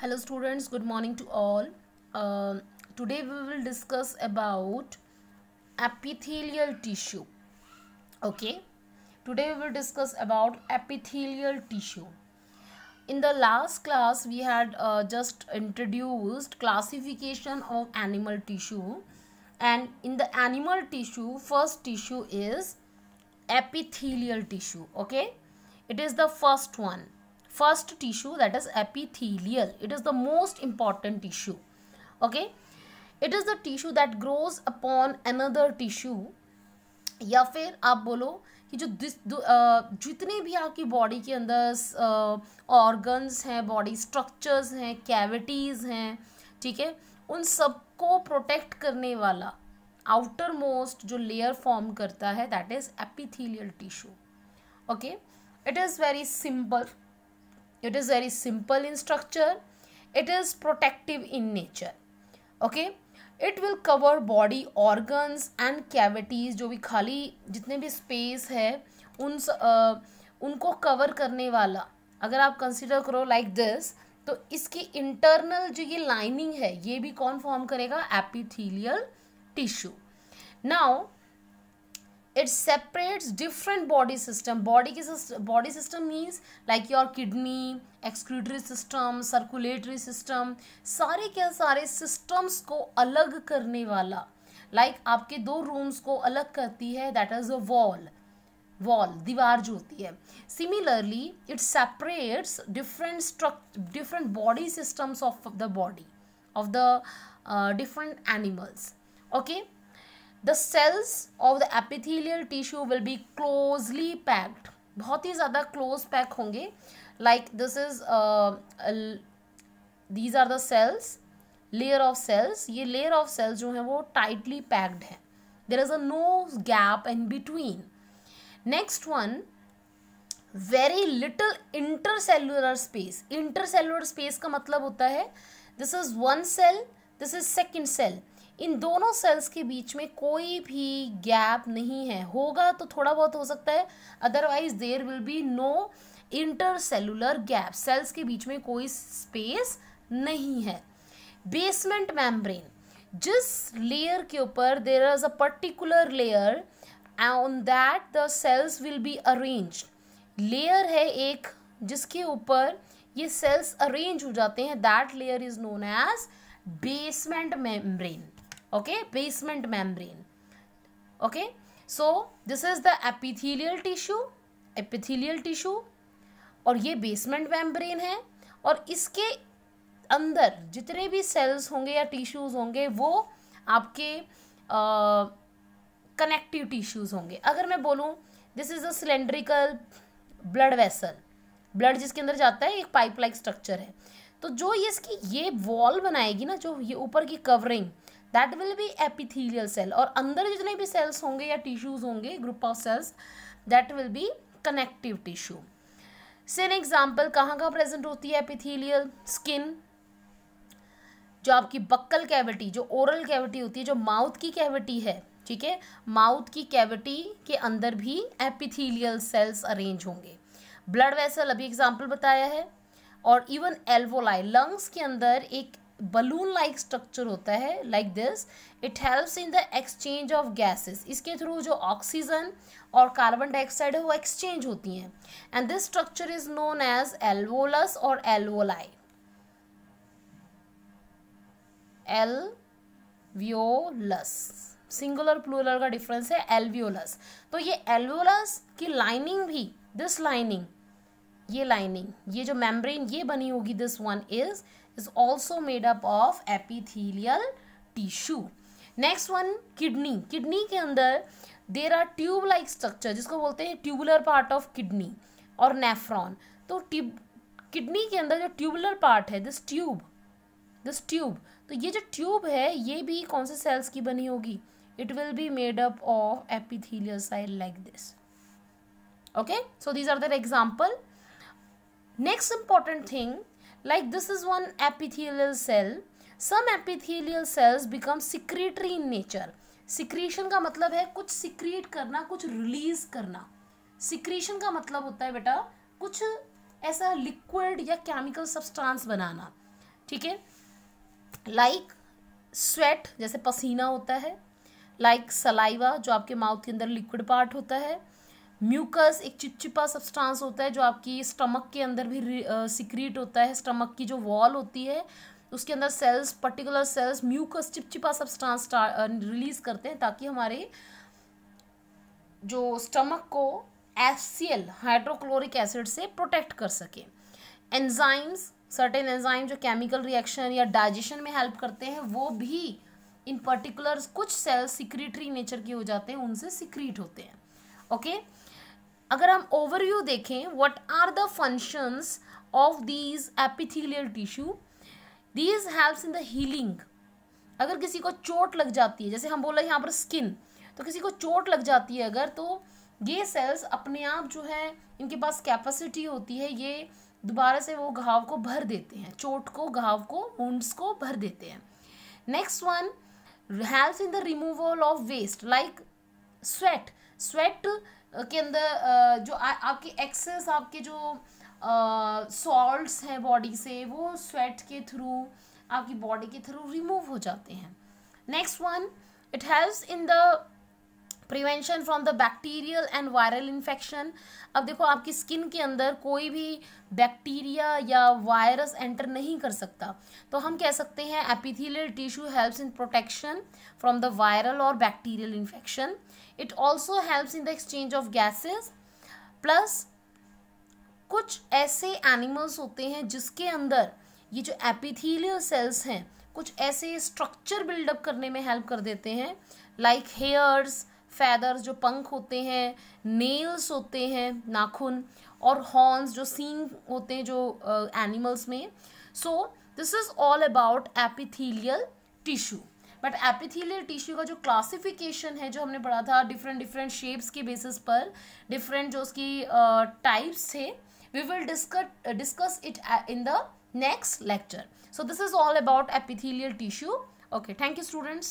hello students good morning to all uh, today we will discuss about epithelial tissue okay today we will discuss about epithelial tissue in the last class we had uh, just introduced classification of animal tissue and in the animal tissue first tissue is epithelial tissue okay it is the first one first tissue that is epithelial it is the most important tissue okay it is the tissue that grows upon another tissue या फिर आप बोलो कि जो this जितने भी आपकी body के अंदर ऑर्गन्स हैं बॉडी स्ट्रक्चर्स हैं कैविटीज़ हैं ठीक है उन सबको प्रोटेक्ट करने वाला आउटर मोस्ट जो लेयर फॉर्म करता है that is epithelial tissue okay it is very simple it is very simple in structure it is protective in nature okay it will cover body organs and cavities जो भी खाली जितने भी space है उन आ, उनको कवर करने वाला अगर आप कंसिडर करो लाइक दिस तो इसकी इंटरनल जो ये लाइनिंग है ये भी कौन फॉर्म करेगा epithelial tissue now it separate different body system body की body system means like your kidney excretory system circulatory system सारे क्या सारे सिस्टम्स को अलग करने वाला लाइक like आपके दो रूम्स को अलग करती है that is a wall wall दीवार जो होती है similarly it separates different struck different body systems of the body of the different animals okay the cells of the epithelial tissue will be closely packed बहुत ही ज़्यादा close pack होंगे like this is these are the cells layer of cells ये layer of cells जो हैं वो tightly packed हैं there is a no gap in between next one very little intercellular space intercellular space का मतलब होता है this is one cell this is second cell इन दोनों सेल्स के बीच में कोई भी गैप नहीं है होगा तो थोड़ा बहुत हो सकता है otherwise there will be no intercellular gap cells के बीच में कोई स्पेस नहीं है बेसमेंट मैमब्रेन जिस लेयर के ऊपर there is a particular layer on that the cells will be arrange layer है एक जिसके ऊपर ये सेल्स अरेंज हो जाते हैं that layer is known as basement membrane okay basement membrane okay so this is the epithelial tissue epithelial tissue और ये बेसमेंट मेम्ब्रेन है और इसके अंदर जितने भी सेल्स होंगे या टिश्यूज़ होंगे वो आपके कनेक्टिव टिश्यूज़ होंगे अगर मैं बोलूँ this is a cylindrical blood vessel blood जिसके अंदर जाता है एक पाइप लाइक स्ट्रक्चर है तो जो ये इसकी ये वॉल बनाएगी ना जो ये ऊपर की covering that will be epithelial cell और अंदर जितने भी सेल्स होंगे या टिश्यूज होंगे group of cells that will be connective tissue सिन एग्जाम्पल कहाँ कहाँ प्रेजेंट होती है एपिथीलियल स्किन जो आपकी बक्कल कैविटी जो ओरल कैविटी होती है जो माउथ की कैविटी है ठीक है माउथ की कैविटी के अंदर भी एपिथीलियल सेल्स अरेंज होंगे ब्लड वेसल अभी एग्जाम्पल बताया है और इवन एल्वोलाई लंग्स के अंदर एक बलून लाइक स्ट्रक्चर होता है like this it helps in the exchange of gases इसके थ्रू जो ऑक्सीजन और कार्बन डाइऑक्साइड है वो एक्सचेंज होती हैं and this structure is known as alveolus और एल्वोलाई एलवियोलस सिंगुलर प्लूरल का डिफरेंस है एल्वियोलस तो ये एल्वियोलस की लाइनिंग भी दिस लाइनिंग ये लाइनिंग ये जो मेम्ब्रेन ये बनी होगी this one is is also made up of epithelial tissue next one kidney kidney के अंदर there are tube like structure जिसको बोलते हैं ट्यूबुलर पार्ट ऑफ किडनी और नेफ्रॉन तो ट्यूब किडनी के अंदर जो ट्यूबुलर पार्ट है दिस ट्यूब दिस ट्यूब तो ये जो ट्यूब है ये भी कौन से सेल्स की बनी होगी it will be made up of epithelial cell like this okay so these are the example next important thing like this is one epithelial cell some epithelial cells become secretory in nature secretion का मतलब है कुछ secrete करना कुछ release करना secretion का मतलब होता है बेटा कुछ ऐसा liquid या chemical substance बनाना ठीक है like sweat जैसे पसीना होता है like saliva जो आपके mouth के अंदर liquid part होता है म्यूकस एक चिपचिपा सब्सटेंस होता है जो आपकी स्टमक के अंदर भी सिक्रीट होता है स्टमक की जो वॉल होती है उसके अंदर सेल्स पर्टिकुलर सेल्स म्यूकस चिपचिपा सब्सटेंस रिलीज करते हैं ताकि हमारे जो स्टमक को एफ हाइड्रोक्लोरिक एसिड से प्रोटेक्ट कर सके एंजाइम्स सर्टेन एंजाइम जो केमिकल रिएक्शन या डाइजेशन में हेल्प करते हैं वो भी इन पर्टिकुलर कुछ सेल्स सिक्रीटरी नेचर के हो जाते हैं उनसे सिक्रीट होते हैं ओके okay? अगर हम ओवरव्यू देखें what are the functions of these epithelial tissue these helps in the healing अगर किसी को चोट लग जाती है जैसे हम बोला यहाँ पर स्किन तो किसी को चोट लग जाती है अगर तो ये सेल्स अपने आप जो है इनके पास कैपेसिटी होती है ये दोबारा से वो घाव को भर देते हैं चोट को घाव को वुंड्स को भर देते हैं next one helps in the removal of waste like sweat sweat के अंदर जो आ, आपके एक्सेस आपके जो सॉल्ट्स हैं बॉडी से वो स्वेट के थ्रू आपकी बॉडी के थ्रू रिमूव हो जाते हैं next one it helps in the prevention from the bacterial and viral infection अब देखो आपकी स्किन के अंदर कोई भी बैक्टीरिया या वायरस एंटर नहीं कर सकता तो हम कह सकते हैं epithelial tissue helps in protection from the viral और bacterial infection it also helps in the exchange of gases plus कुछ ऐसे एनिमल्स होते हैं जिसके अंदर ये जो एपिथीलियल सेल्स हैं कुछ ऐसे स्ट्रक्चर बिल्डअप करने में हेल्प कर देते हैं लाइक like हेयर्स फैदर्स जो पंख होते हैं नेल्स होते हैं नाखून और हॉर्न्स जो सींग होते हैं जो एनिमल्स uh, में so this is all about epithelial tissue but epithelial tissue का जो क्लासिफिकेशन है जो हमने पढ़ा था डिफरेंट डिफरेंट शेप्स के बेसिस पर डिफरेंट जो उसकी टाइप्स uh, थे we will discuss discuss it in the next lecture so this is all about epithelial tissue okay thank you students